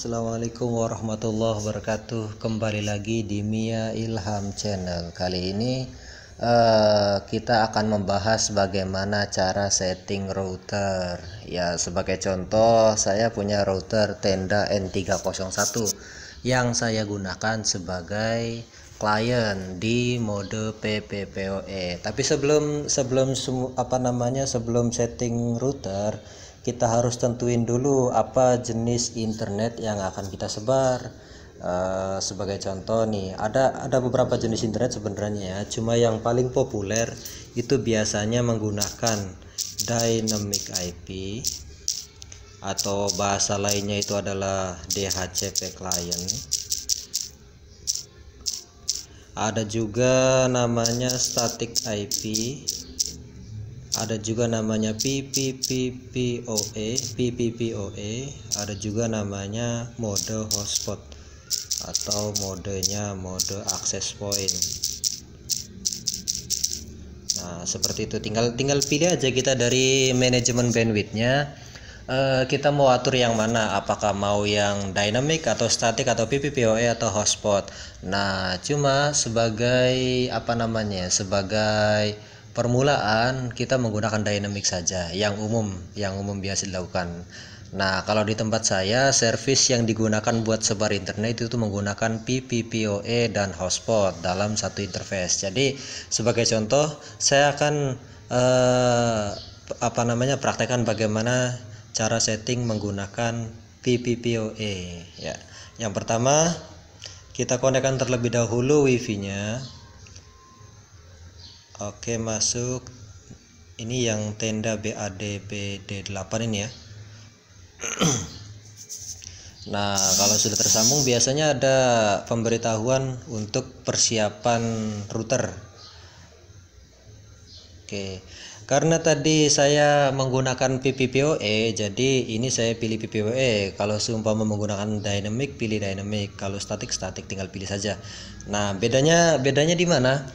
Assalamualaikum warahmatullahi wabarakatuh Kembali lagi di Mia Ilham Channel Kali ini uh, kita akan membahas bagaimana cara setting router Ya sebagai contoh saya punya router Tenda N301 Yang saya gunakan sebagai client di mode PPPoE Tapi sebelum sebelum apa namanya sebelum setting router kita harus tentuin dulu apa jenis internet yang akan kita sebar Uh, sebagai contoh nih ada ada beberapa jenis internet sebenarnya ya cuma yang paling populer itu biasanya menggunakan dynamic IP atau bahasa lainnya itu adalah DHCP client ada juga namanya static IP ada juga namanya PPPPoE PPPoE ada juga namanya mode hotspot atau modenya mode access point nah seperti itu tinggal tinggal pilih aja kita dari manajemen bandwidthnya e, kita mau atur yang mana apakah mau yang dynamic atau static atau PPPoE atau hotspot nah cuma sebagai apa namanya sebagai permulaan kita menggunakan dynamic saja yang umum yang umum biasa dilakukan nah kalau di tempat saya service yang digunakan buat sebar internet itu menggunakan PPPoE dan hotspot dalam satu interface jadi sebagai contoh saya akan eh, apa namanya praktekkan bagaimana cara setting menggunakan PPPoE ya yang pertama kita konekkan terlebih dahulu wifi nya oke masuk ini yang tenda BAD 8 ini ya nah kalau sudah tersambung biasanya ada pemberitahuan untuk persiapan router oke karena tadi saya menggunakan PPPoE jadi ini saya pilih PPPoE kalau sumpah menggunakan dynamic pilih dynamic kalau static static tinggal pilih saja nah bedanya bedanya di mana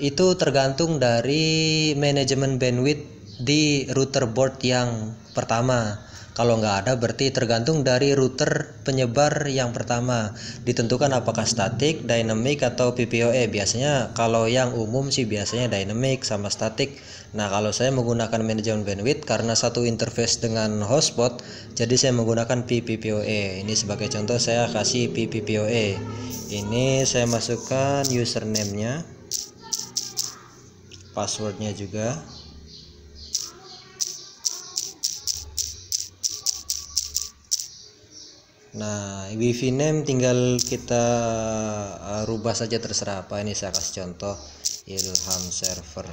itu tergantung dari manajemen bandwidth di router board yang pertama. Kalau nggak ada berarti tergantung dari router penyebar yang pertama. Ditentukan apakah statik, dynamic atau PPOE. Biasanya kalau yang umum sih biasanya dynamic sama statik. Nah, kalau saya menggunakan manajemen bandwidth karena satu interface dengan hotspot, jadi saya menggunakan PPPoE. Ini sebagai contoh saya kasih PPPoE. Ini saya masukkan username-nya passwordnya juga Nah, wifi name tinggal kita uh, rubah saja terserah apa ini saya kasih contoh Ilham server.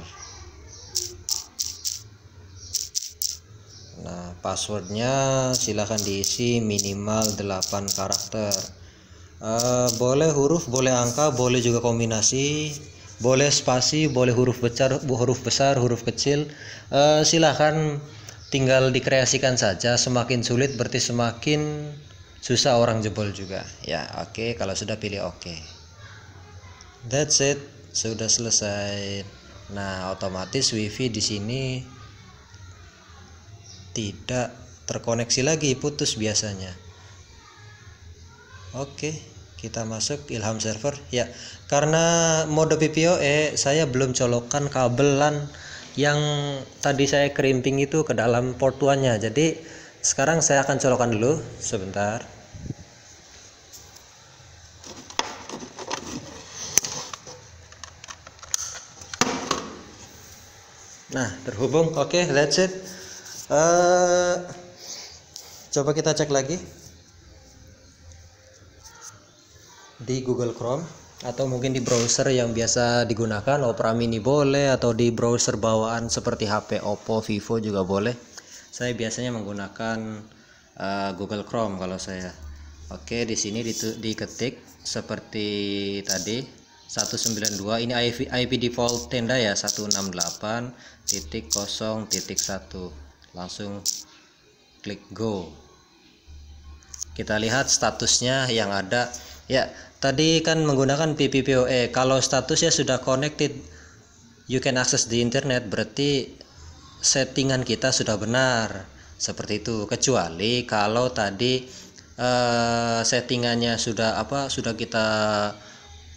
Nah, passwordnya silahkan diisi minimal 8 karakter. Uh, boleh huruf, boleh angka, boleh juga kombinasi boleh spasi boleh huruf besar huruf besar huruf kecil uh, eh, silahkan tinggal dikreasikan saja semakin sulit berarti semakin susah orang jebol juga ya oke okay. kalau sudah pilih oke okay. that's it sudah selesai nah otomatis wifi di sini tidak terkoneksi lagi putus biasanya oke okay kita masuk ilham server ya karena mode PPOE eh, saya belum colokan LAN yang tadi saya kerimping itu ke dalam portuannya jadi sekarang saya akan colokan dulu sebentar nah terhubung oke okay, let's it uh, coba kita cek lagi di Google Chrome atau mungkin di browser yang biasa digunakan Opera Mini boleh atau di browser bawaan seperti HP Oppo, Vivo juga boleh. Saya biasanya menggunakan uh, Google Chrome kalau saya. Oke, di sini di diketik seperti tadi 192 ini IP, IP default tenda ya 168.0.1 langsung klik go kita lihat statusnya yang ada ya tadi kan menggunakan PPPoE kalau statusnya sudah connected you can access di internet berarti settingan kita sudah benar seperti itu kecuali kalau tadi eh, settingannya sudah apa sudah kita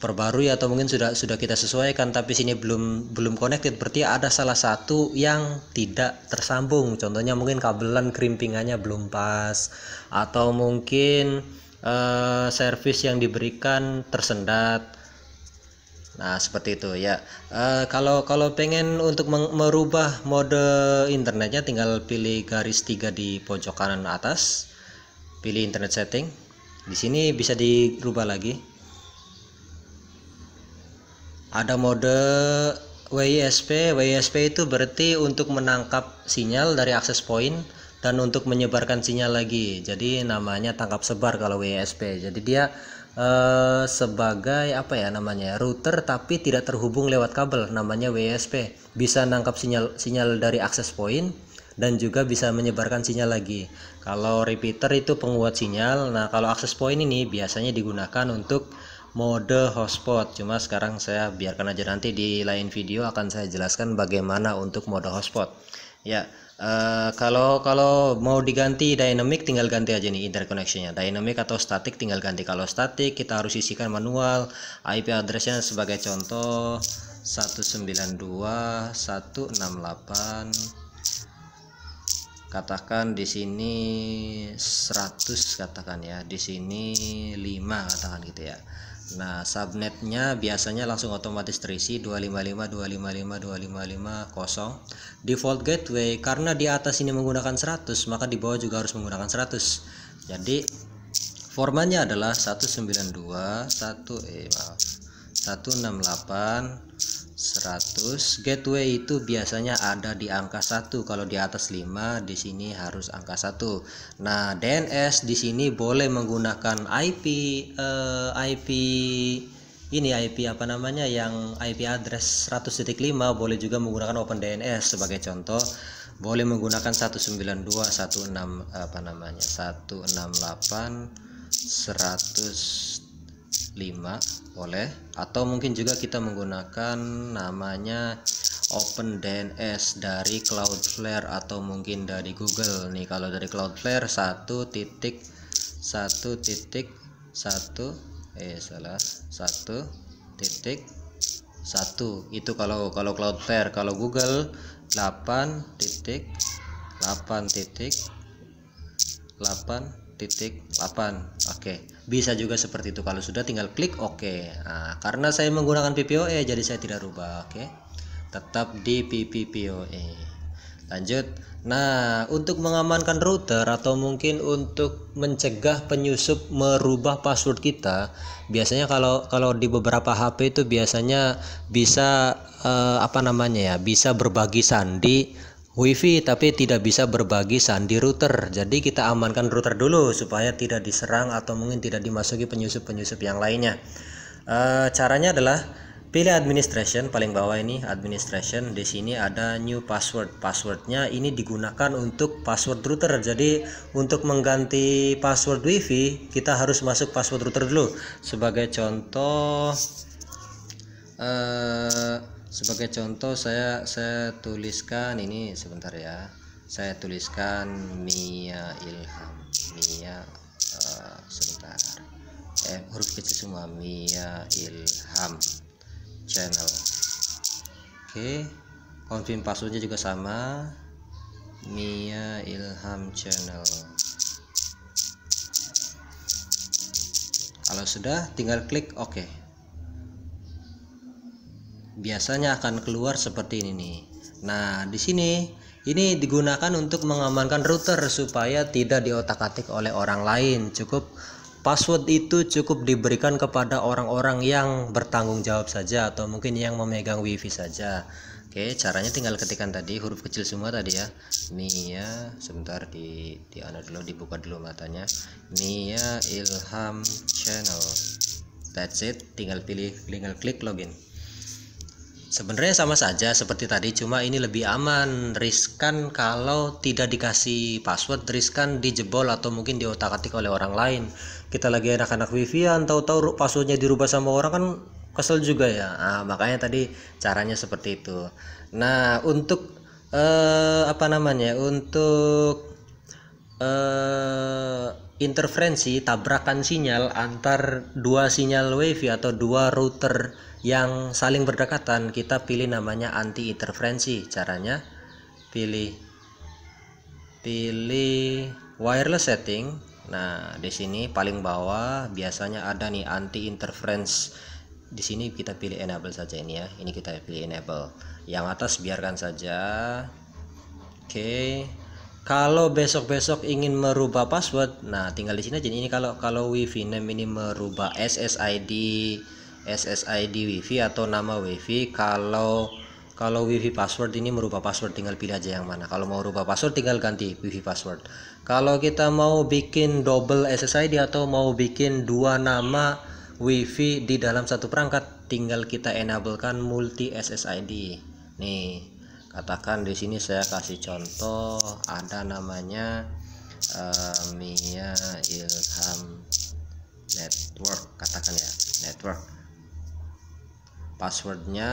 perbarui atau mungkin sudah sudah kita sesuaikan tapi sini belum belum connected berarti ada salah satu yang tidak tersambung contohnya mungkin kabelan krimpingannya belum pas atau mungkin uh, service yang diberikan tersendat nah seperti itu ya uh, kalau kalau pengen untuk merubah mode internetnya tinggal pilih garis tiga di pojok kanan atas pilih internet setting di sini bisa dirubah lagi ada mode WISP WISP itu berarti untuk menangkap sinyal dari akses point dan untuk menyebarkan sinyal lagi jadi namanya tangkap sebar kalau WISP jadi dia eh, sebagai apa ya namanya router tapi tidak terhubung lewat kabel namanya WISP bisa nangkap sinyal sinyal dari akses point dan juga bisa menyebarkan sinyal lagi kalau repeater itu penguat sinyal nah kalau akses point ini biasanya digunakan untuk mode hotspot cuma sekarang saya biarkan aja nanti di lain video akan saya jelaskan bagaimana untuk mode hotspot ya Uh, kalau kalau mau diganti dynamic tinggal ganti aja nih interconnectionnya dynamic atau static tinggal ganti kalau static kita harus isikan manual IP addressnya sebagai contoh 192.168 katakan di sini 100 katakan ya di sini 5 katakan gitu ya Nah, subnetnya biasanya langsung otomatis terisi 255 255 255 0. Default gateway karena di atas ini menggunakan 100, maka di bawah juga harus menggunakan 100. Jadi formatnya adalah 192 1 eh maaf 168 100 gateway itu biasanya ada di angka 1 kalau di atas 5 di sini harus angka 1 nah DNS di sini boleh menggunakan IP eh, IP ini IP apa namanya yang IP address 100.5 boleh juga menggunakan open DNS sebagai contoh boleh menggunakan 192 apa namanya 168 100 5 boleh atau mungkin juga kita menggunakan namanya open DNS dari Cloudflare atau mungkin dari Google nih kalau dari Cloudflare 1 titik 1 titik 1 eh salah 1 titik 1 itu kalau kalau Cloudflare kalau Google 8 titik 8 titik 8 titik 8 oke bisa juga seperti itu kalau sudah tinggal klik oke nah, karena saya menggunakan PPOE jadi saya tidak rubah oke tetap di PPPOE lanjut nah untuk mengamankan router atau mungkin untuk mencegah penyusup merubah password kita biasanya kalau kalau di beberapa HP itu biasanya bisa eh, apa namanya ya bisa berbagi sandi WiFi tapi tidak bisa berbagi sandi router. Jadi kita amankan router dulu supaya tidak diserang atau mungkin tidak dimasuki penyusup-penyusup yang lainnya. E, caranya adalah pilih administration paling bawah ini administration di sini ada new password passwordnya ini digunakan untuk password router jadi untuk mengganti password wifi kita harus masuk password router dulu sebagai contoh eh, sebagai contoh saya saya tuliskan ini sebentar ya saya tuliskan Mia Ilham Mia uh, sebentar eh huruf kecil semua Mia Ilham channel oke okay. konfirm passwordnya juga sama Mia Ilham channel kalau sudah tinggal klik oke okay biasanya akan keluar seperti ini nih. Nah, di sini ini digunakan untuk mengamankan router supaya tidak diotak-atik oleh orang lain. Cukup password itu cukup diberikan kepada orang-orang yang bertanggung jawab saja atau mungkin yang memegang wifi saja. Oke, caranya tinggal ketikkan tadi huruf kecil semua tadi ya. Nia, ya, sebentar di di dulu dibuka dulu matanya. Nia ya, Ilham Channel. That's it, tinggal pilih tinggal klik login. Sebenarnya sama saja seperti tadi, cuma ini lebih aman. Riskan kalau tidak dikasih password, riskan dijebol atau mungkin diotak-atik oleh orang lain. Kita lagi anak-anak wifi atau tahu-tahu passwordnya dirubah sama orang kan kesel juga ya. Nah, makanya tadi caranya seperti itu. Nah, untuk eh, apa namanya? Untuk eh, interferensi tabrakan sinyal antar dua sinyal wifi atau dua router yang saling berdekatan kita pilih namanya anti interferensi caranya pilih pilih wireless setting nah di sini paling bawah biasanya ada nih anti interference di sini kita pilih enable saja ini ya ini kita pilih enable yang atas biarkan saja oke okay. kalau besok-besok ingin merubah password nah tinggal di sini aja ini kalau kalau wifi name ini merubah SSID SSID WiFi atau nama WiFi kalau kalau wifi password ini merubah password tinggal pilih aja yang mana kalau mau rubah password tinggal ganti wifi password kalau kita mau bikin double SSID atau mau bikin dua nama wifi di dalam satu perangkat tinggal kita enablekan multi SSID nih katakan di sini saya kasih contoh ada namanya uh, Mia Ilham Network katakan ya network passwordnya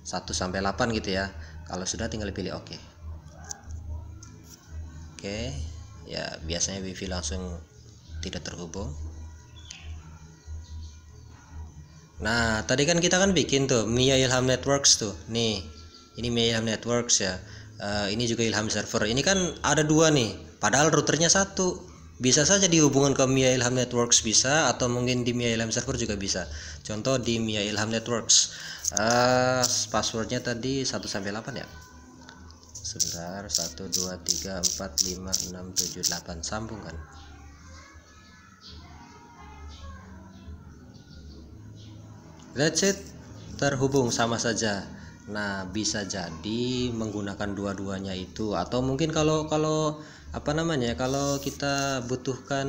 1 sampai 8 gitu ya kalau sudah tinggal pilih oke okay. oke okay. ya biasanya wifi langsung tidak terhubung nah tadi kan kita kan bikin tuh Mia Ilham Networks tuh nih ini Mia Ilham Networks ya uh, ini juga Ilham Server ini kan ada dua nih padahal routernya satu bisa saja dihubungkan ke Mia Ilham Networks bisa atau mungkin di Mia Ilham Server juga bisa contoh di Mia Ilham Networks uh, passwordnya tadi 1 sampai 8 ya sebentar 1 2 3 4 5 6 7 8 sambungkan that's it terhubung sama saja nah bisa jadi menggunakan dua-duanya itu atau mungkin kalau kalau apa namanya kalau kita butuhkan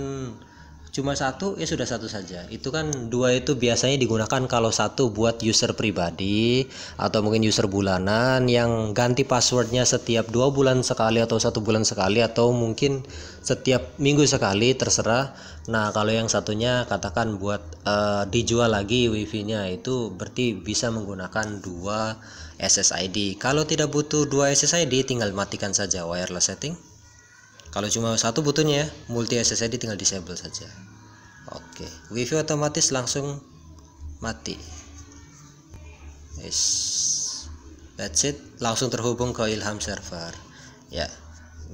cuma satu ya sudah satu saja itu kan dua itu biasanya digunakan kalau satu buat user pribadi atau mungkin user bulanan yang ganti passwordnya setiap dua bulan sekali atau satu bulan sekali atau mungkin setiap minggu sekali terserah nah kalau yang satunya katakan buat uh, dijual lagi wifi nya itu berarti bisa menggunakan dua SSID kalau tidak butuh dua SSID tinggal matikan saja wireless setting kalau cuma satu butuhnya ya, multi SSID tinggal disable saja oke wifi otomatis langsung mati yes. that's it langsung terhubung ke ilham server ya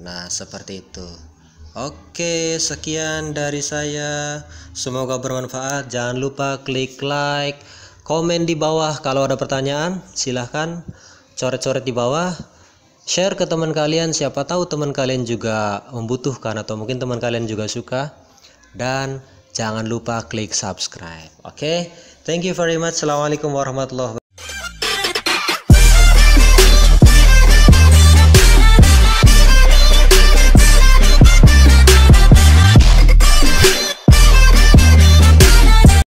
nah seperti itu Oke, sekian dari saya. Semoga bermanfaat. Jangan lupa klik like, komen di bawah kalau ada pertanyaan. Silahkan coret-coret di bawah share ke teman kalian siapa tahu teman kalian juga membutuhkan atau mungkin teman kalian juga suka dan jangan lupa klik subscribe oke okay? thank you very much assalamualaikum warahmatullahi wabarakatuh